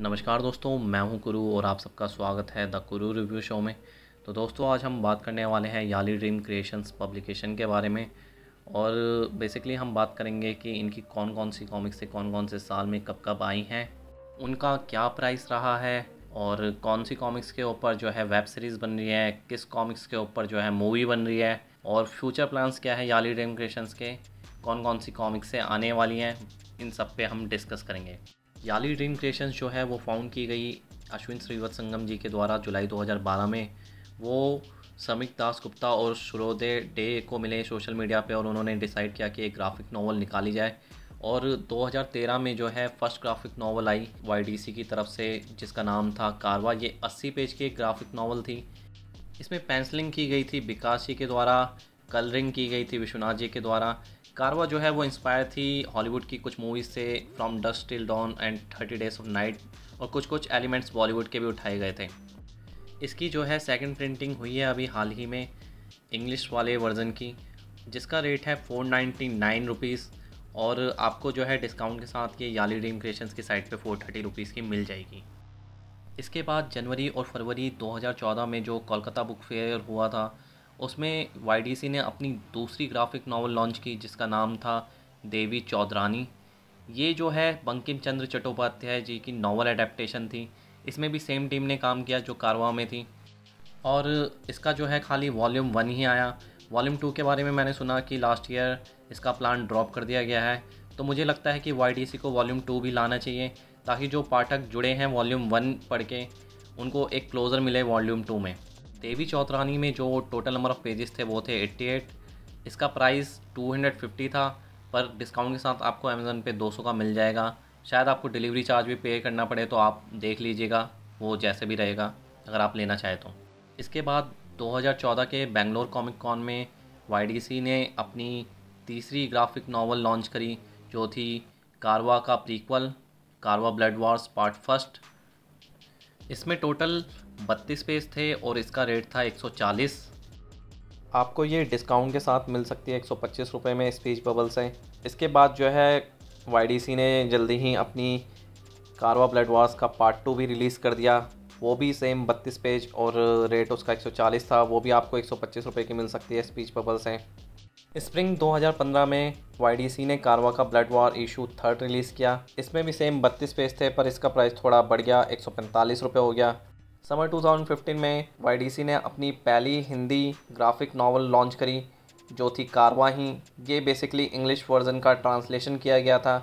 नमस्कार दोस्तों मैं हूं कुरु और आप सबका स्वागत है द कुरु रिव्यू शो में तो दोस्तों आज हम बात करने वाले हैं याली ड्रीम क्रिएशंस पब्लिकेशन के बारे में और बेसिकली हम बात करेंगे कि इनकी कौन कौन सी कॉमिक्स से कौन कौन से साल में कब कब आई हैं उनका क्या प्राइस रहा है और कौन सी कॉमिक्स के ऊपर जो है वेब सीरीज़ बन रही है किस कॉमिक्स के ऊपर जो है मूवी बन रही है और फ्यूचर प्लान्स क्या है याली ड्रीम क्रिएशंस के कौन कौन सी कॉमिक्स से आने वाली हैं इन सब पे हम डिस्कस करेंगे याली ड्रीम क्रिएशन जो है वो फाउंड की गई अश्विन श्रीवत संगम जी के द्वारा जुलाई 2012 में वो समित दास गुप्ता और सुरोदय डे को मिले सोशल मीडिया पे और उन्होंने डिसाइड किया कि एक ग्राफिक नावल निकाली जाए और 2013 में जो है फर्स्ट ग्राफिक नावल आई वाईडीसी की तरफ से जिसका नाम था कारवा ये 80 पेज की एक ग्राफिक नावल थी इसमें पेंसिलिंग की गई थी विकास जी के द्वारा कलरिंग की गई थी विश्वनाथ जी के द्वारा कारवा जो है वो इंस्पायर थी हॉलीवुड की कुछ मूवीज़ से from dusk till dawn and thirty days of night और कुछ कुछ एलिमेंट्स बॉलीवुड के भी उठाए गए थे इसकी जो है सेकंड प्रिंटिंग हुई है अभी हाल ही में इंग्लिश वाले वर्जन की जिसका रेट है फ़ोर नाइन्टी नाइन रुपीज़ और आपको जो है डिस्काउंट के साथ ये याली ड्रीम क्रिएशंस की साइट पे फोर थर्टी रुपीज़ की मिल जाएगी इसके बाद जनवरी और फरवरी 2014 में जो कोलकाता बुक फेयर हुआ था उसमें वाई ने अपनी दूसरी ग्राफिक नावल लॉन्च की जिसका नाम था देवी चौधरानी ये जो है बंकिम चंद्र चट्टोपाध्याय जी की नावल अडेप्टशन थी इसमें भी सेम टीम ने काम किया जो कारवा में थी और इसका जो है खाली वॉल्यूम वन ही आया वॉल्यूम टू के बारे में मैंने सुना कि लास्ट ईयर इसका प्लान ड्रॉप कर दिया गया है तो मुझे लगता है कि वाई को वॉल्यूम टू भी लाना चाहिए ताकि जो पाठक जुड़े हैं वॉल्यूम वन पढ़ के उनको एक क्लोज़र मिले वॉल्यूम टू में देवी चौधरानी में जो टोटल नंबर ऑफ़ पेजेस थे वो थे 88 इसका प्राइस 250 था पर डिस्काउंट के साथ आपको अमेज़ोन पे 200 का मिल जाएगा शायद आपको डिलीवरी चार्ज भी पे करना पड़े तो आप देख लीजिएगा वो जैसे भी रहेगा अगर आप लेना चाहें तो इसके बाद 2014 के बेंगलोर कॉमिक कॉन में वाई ने अपनी तीसरी ग्राफिक नावल लॉन्च करी जो थी कारवा का prequel Kaurava blood wars part first इसमें टोटल बत्तीस पेज थे और इसका रेट था एक आपको ये डिस्काउंट के साथ मिल सकती है एक सौ में स्पीच बबल से इसके बाद जो है वाई ने जल्दी ही अपनी कारवा ब्लड वॉश का पार्ट टू भी रिलीज़ कर दिया वो भी सेम बत्तीस पेज और रेट उसका 140 था वो भी आपको एक सौ की मिल सकती है स्पीच बबल से स्प्रिंग 2015 में वाई ने कारवा का blood war issue third release किया इसमें भी सेम बत्तीस पेज थे पर इसका प्राइस थोड़ा बढ़ गया एक सौ हो गया समर 2015 में वाई ने अपनी पहली हिंदी ग्राफिक नावल लॉन्च करी जो थी कारवाही ये बेसिकली इंग्लिश वर्जन का ट्रांसलेशन किया गया था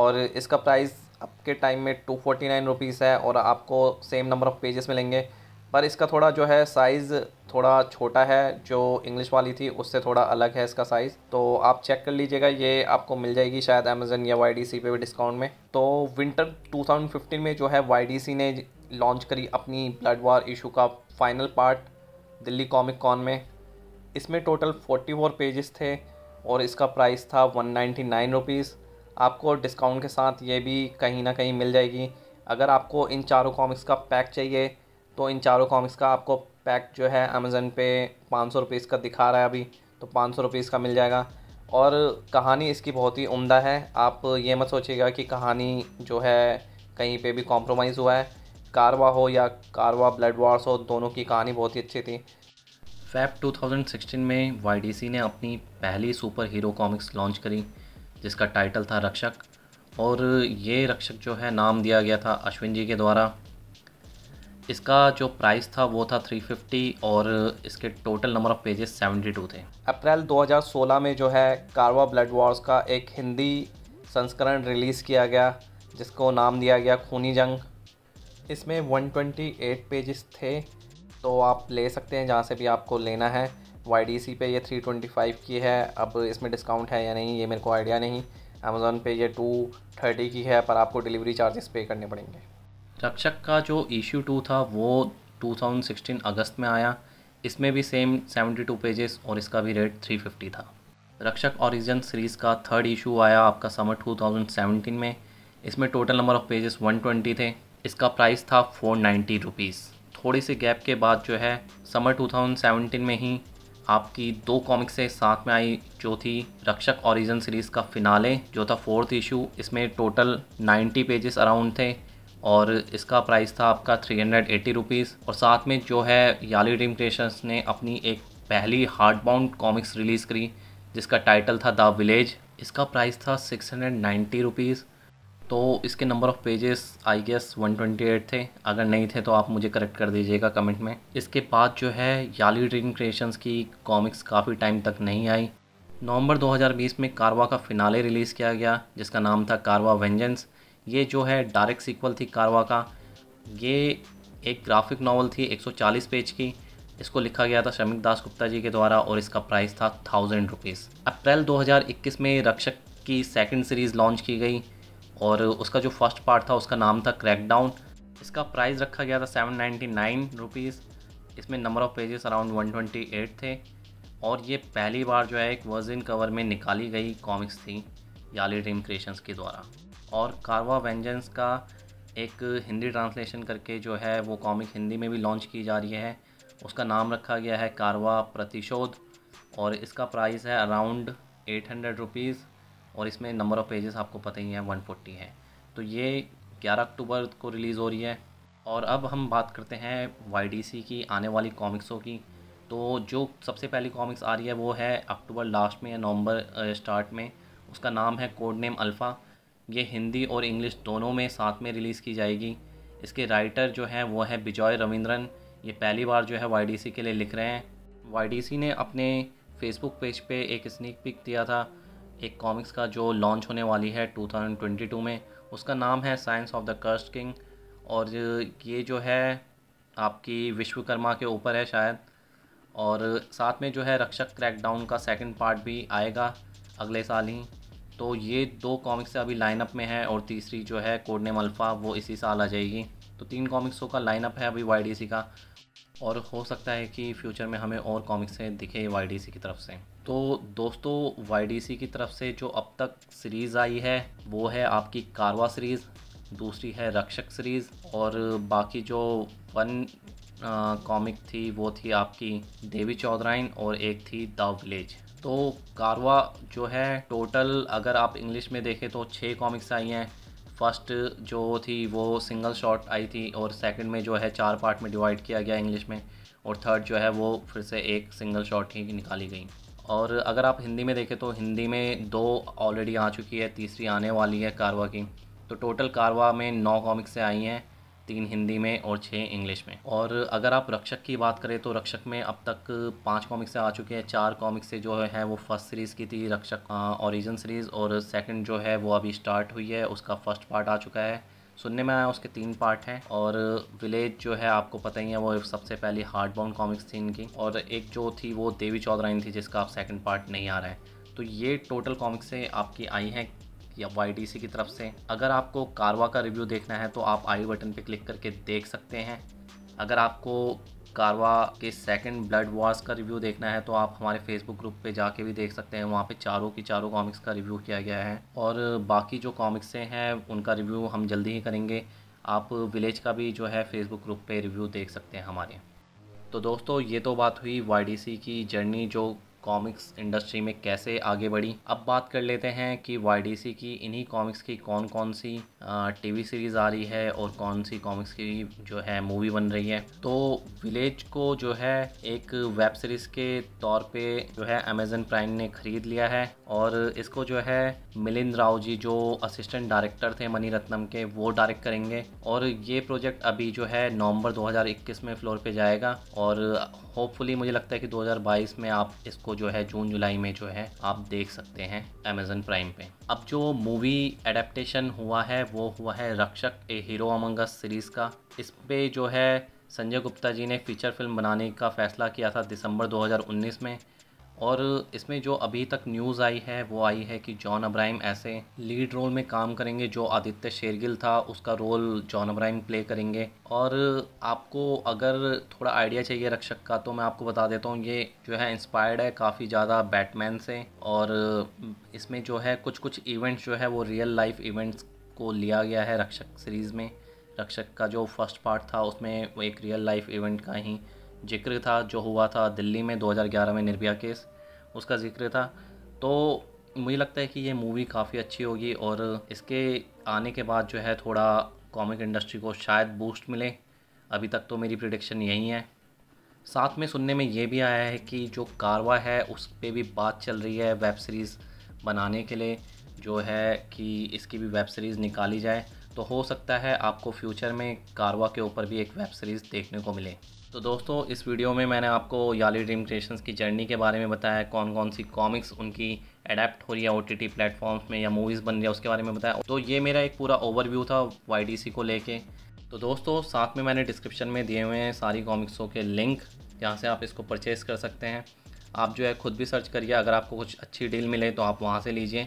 और इसका प्राइस अब के टाइम में टू फोर्टी नाइन रुपीज़ है और आपको सेम नंबर ऑफ़ पेजेस मिलेंगे पर इसका थोड़ा जो है साइज़ थोड़ा छोटा है जो इंग्लिश वाली थी उससे थोड़ा अलग है इसका साइज़ तो आप चेक कर लीजिएगा ये आपको मिल जाएगी शायद अमेजन या वाई पे भी डिस्काउंट में तो विंटर 2015 में जो है वाई ने लॉन्च करी अपनी ब्लड वार इशू का final part Delhi Comic Con में इसमें टोटल फोर्टी फोर पेजेस थे और इसका प्राइस था वन नाइन्टी नाइन रुपीज़ आपको डिस्काउंट के साथ ये भी कहीं ना कहीं मिल जाएगी अगर आपको इन चारों कॉमिक्स का पैक चाहिए तो इन चारों कॉमिक्स का आपको पैक जो है अमेज़न पे पाँच सौ रुपीज़ का दिखा रहा है अभी तो पाँच सौ रुपीज़ का मिल जाएगा और कहानी इसकी बहुत ही उम्दा है आप ये मत सोचिएगा कि कहानी जो है कहीं पे भी कॉम्प्रोमाइज़ हुआ है कारवा हो या कारवा ब्लड वार्स हो दोनों की कहानी बहुत ही अच्छी थी फैप 2016 में वाई ने अपनी पहली सुपर हीरो कॉमिक्स लॉन्च करी जिसका टाइटल था रक्षक और ये रक्षक जो है नाम दिया गया था अश्विन जी के द्वारा इसका जो प्राइस था वो था 350 और इसके टोटल नंबर ऑफ पेजेस 72 थे अप्रैल 2016 में जो है कारवा ब्लड वॉर्स का एक हिंदी संस्करण रिलीज़ किया गया जिसको नाम दिया गया खूनी जंग इसमें 128 पेजेस थे तो आप ले सकते हैं जहाँ से भी आपको लेना है वाई पे ये 325 की है अब इसमें डिस्काउंट है या नहीं ये मेरे को आइडिया नहीं अमेज़ोन पे ये 230 की है पर आपको डिलीवरी चार्जेस पे करने पड़ेंगे रक्षक का जो इशू टू था वो 2016 अगस्त में आया इसमें भी सेम 72 पेजेस और इसका भी रेट 350 था रक्षक ओरिजिन सीरीज़ का थर्ड इशू आया आपका समर 2017 में इसमें टोटल नंबर ऑफ़ पेजेस 120 थे इसका प्राइस था फोर नाइन्टी रुपीज़ थोड़ी सी गैप के बाद जो है समर 2017 में ही आपकी दो कॉमिक्स से साथ में आई जो थी रक्षक ओरिजिन सीरीज़ का फिनाले जो था फोर्थ इशू इसमें टोटल 90 पेजेस अराउंड थे और इसका प्राइस था आपका थ्री हंड्रेड एटी रुपीज़ और साथ में जो है याली ड्रीम क्रिएशंस ने अपनी एक पहली हार्ड बाउंड कॉमिक्स रिलीज़ करी जिसका टाइटल था द विलेज इसका प्राइस था सिक्स हंड्रेड नाइन्टी रुपीज़ तो इसके number of pages I guess 128 थे अगर नहीं थे तो आप मुझे करेक्ट कर दीजिएगा कमेंट में इसके बाद जो है याली ड्रीम क्रिएशंस की कॉमिक्स काफ़ी टाइम तक नहीं आई नवंबर 2020 में कारवा का फिनाले रिलीज़ किया गया जिसका नाम था कारवा वेंजेंस ये जो है डायरेक्ट सीक्वल थी कारवा का ये एक ग्राफिक नावल थी एक पेज की इसको लिखा गया था श्रमिक दास गुप्ता जी के द्वारा और इसका प्राइस था थाउजेंड रुपीज़ अप्रैल दो में रक्षक की सेकेंड सीरीज़ लॉन्च की गई और उसका जो फर्स्ट पार्ट था उसका नाम था क्रैकडाउन इसका प्राइस रखा गया था सेवन नाइन्टी नाइन रुपीज़ इसमें number of pages around one twenty eight थे और ये पहली बार जो है एक वर्जिन कवर में निकाली गई कॉमिक्स थी याली ड्रीम क्रिएशंस के द्वारा और कारवा वेंजेंस का एक हिंदी ट्रांसलेशन करके जो है वो कॉमिक हिंदी में भी लॉन्च की जा रही है उसका नाम रखा गया है कारवा प्रतिशोध और इसका प्राइस है अराउंड एट हंड्रेड रुपीज़ और इसमें नंबर ऑफ़ पेजेस आपको पता ही है वन फोर्टी है तो ये ग्यारह अक्टूबर को रिलीज़ हो रही है और अब हम बात करते हैं वाई की आने वाली कॉमिक्सों की तो जो सबसे पहली कॉमिक्स आ रही है वो है अक्टूबर लास्ट में या नवंबर स्टार्ट में उसका नाम है कोड नेम अल्फ़ा ये हिंदी और इंग्लिश दोनों में साथ में रिलीज़ की जाएगी इसके राइटर जो हैं वो है बिजॉय रविंद्रन ये पहली बार जो है वाई के लिए लिख रहे हैं वाई ने अपने फेसबुक पेज पे एक स्नीक पिक दिया था एक कॉमिक्स का जो लॉन्च होने वाली है 2022 में उसका नाम है science of the cursed king और ये जो है आपकी विश्वकर्मा के ऊपर है शायद और साथ में जो है रक्षक क्रैकडाउन का सेकंड पार्ट भी आएगा अगले साल ही तो ये दो कॉमिक्स अभी लाइनअप में है और तीसरी जो है कोडनेम अल्फ़ा वो इसी साल आ जाएगी तो तीन कॉमिक्सों का लाइनअप है अभी वाई का और हो सकता है कि फ्यूचर में हमें और कॉमिक्सें दिखे वाई की तरफ से तो दोस्तों वाई की तरफ से जो अब तक सीरीज़ आई है वो है आपकी कारवा सीरीज़ दूसरी है रक्षक सीरीज़ और बाकी जो वन कॉमिक थी वो थी आपकी देवी चौधराइन और एक थी द विलेज तो कारवा जो है टोटल अगर आप इंग्लिश में देखें तो छः कॉमिक्स आई हैं फर्स्ट जो थी वो सिंगल शॉट आई थी और सेकंड में जो है चार पार्ट में डिवाइड किया गया इंग्लिश में और थर्ड जो है वो फिर से एक सिंगल शॉट ही निकाली गई और अगर आप हिंदी में देखें तो हिंदी में दो ऑलरेडी आ चुकी है तीसरी आने वाली है कारवा की तो टोटल कारवा में नौ कॉमिक्सें आई हैं तीन हिंदी में और छः इंग्लिश में और अगर आप रक्षक की बात करें तो रक्षक में अब तक पांच कॉमिक से आ चुके हैं चार कॉमिक से जो है वो फर्स्ट सीरीज़ की थी रक्षक ओरिजिन सीरीज़ और सेकंड जो है वो अभी स्टार्ट हुई है उसका फर्स्ट पार्ट आ चुका है सुनने में आया उसके तीन पार्ट हैं और विलेज जो है आपको पता ही है वो सबसे पहली हार्ड बाउंड कॉमिक्स थी इनकी और एक जो थी वो देवी चौधराइन थी जिसका आप सेकेंड पार्ट नहीं आ रहा है तो ये टोटल कॉमिक्स से आपकी आई हैं या वाई की तरफ से अगर आपको कारवा का रिव्यू देखना है तो आप आई बटन पर क्लिक करके देख सकते हैं अगर आपको कारवा के सेकंड ब्लड वॉर्स का रिव्यू देखना है तो आप हमारे फेसबुक ग्रुप पे जाके भी देख सकते हैं वहाँ पे चारों की चारों कॉमिक्स का रिव्यू किया गया है और बाकी जो कॉमिक्सें हैं उनका रिव्यू हम जल्दी ही करेंगे आप विलेज का भी जो है फेसबुक ग्रुप पे रिव्यू देख सकते हैं हमारे तो दोस्तों ये तो बात हुई वाई की जर्नी जो कॉमिक्स इंडस्ट्री में कैसे आगे बढ़ी अब बात कर लेते हैं कि वाई की इन्हीं कॉमिक्स की कौन कौन सी टीवी सीरीज़ आ रही है और कौन सी कॉमिक्स की जो है मूवी बन रही है तो विलेज को जो है एक वेब सीरीज़ के तौर पे जो है अमेजन प्राइम ने ख़रीद लिया है और इसको जो है मिलिंद राव जी जो असिस्टेंट डायरेक्टर थे मनी रत्नम के वो डायरेक्ट करेंगे और ये प्रोजेक्ट अभी जो है नवंबर 2021 में फ्लोर पे जाएगा और होपफुली मुझे लगता है कि 2022 में आप इसको जो है जून जुलाई में जो है आप देख सकते हैं अमेजन प्राइम पे अब जो मूवी एडेप्टेशन हुआ है वो हुआ है रक्षक ए हीरो अमंगस सीरीज़ का इस पर जो है संजय गुप्ता जी ने फीचर फिल्म बनाने का फैसला किया था दिसंबर 2019 में और इसमें जो अभी तक न्यूज़ आई है वो आई है कि जॉन अब्राहिम ऐसे लीड रोल में काम करेंगे जो आदित्य शेरगिल था उसका रोल जॉन अब्राहिम प्ले करेंगे और आपको अगर थोड़ा आइडिया चाहिए रक्षक का तो मैं आपको बता देता हूँ ये जो है इंस्पायर्ड है काफ़ी ज़्यादा बैटमैन से और इसमें जो है कुछ कुछ इवेंट्स जो है वो रियल लाइफ इवेंट्स को लिया गया है रक्षक सीरीज़ में रक्षक का जो फर्स्ट पार्ट था उसमें वो एक रियल लाइफ इवेंट का ही जिक्र था जो हुआ था दिल्ली में 2011 में निर्भया केस उसका जिक्र था तो मुझे लगता है कि ये मूवी काफ़ी अच्छी होगी और इसके आने के बाद जो है थोड़ा कॉमिक इंडस्ट्री को शायद बूस्ट मिले अभी तक तो मेरी प्रिडिक्शन यही है साथ में सुनने में ये भी आया है कि जो कारवा है उस पर भी बात चल रही है वेब सीरीज़ बनाने के लिए जो है कि इसकी भी वेब सीरीज़ निकाली जाए तो हो सकता है आपको फ्यूचर में कारवा के ऊपर भी एक वेब सीरीज़ देखने को मिले तो दोस्तों इस वीडियो में मैंने आपको याली ड्रीम क्रिएशंस की जर्नी के बारे में बताया कौन कौन सी कॉमिक्स उनकी अडेप्ट हो रही है ओ टी टी प्लेटफॉर्म्स में या मूवीज़ बन रही है उसके बारे में बताया तो ये मेरा एक पूरा ओवरव्यू था वाई डी सी को लेके तो दोस्तों साथ में मैंने डिस्क्रिप्शन में दिए हुए हैं सारी कॉमिक्सों के लिंक जहाँ से आप इसको परचेज़ कर सकते हैं आप जो है खुद भी सर्च करिए अगर आपको कुछ अच्छी डील मिले तो आप वहाँ से लीजिए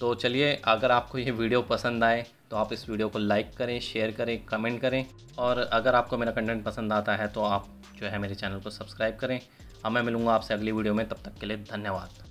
तो चलिए अगर आपको ये वीडियो पसंद आए तो आप इस वीडियो को लाइक करें शेयर करें कमेंट करें और अगर आपको मेरा कंटेंट पसंद आता है तो आप जो है मेरे चैनल को सब्सक्राइब करें अब मैं मिलूँगा आपसे अगली वीडियो में तब तक के लिए धन्यवाद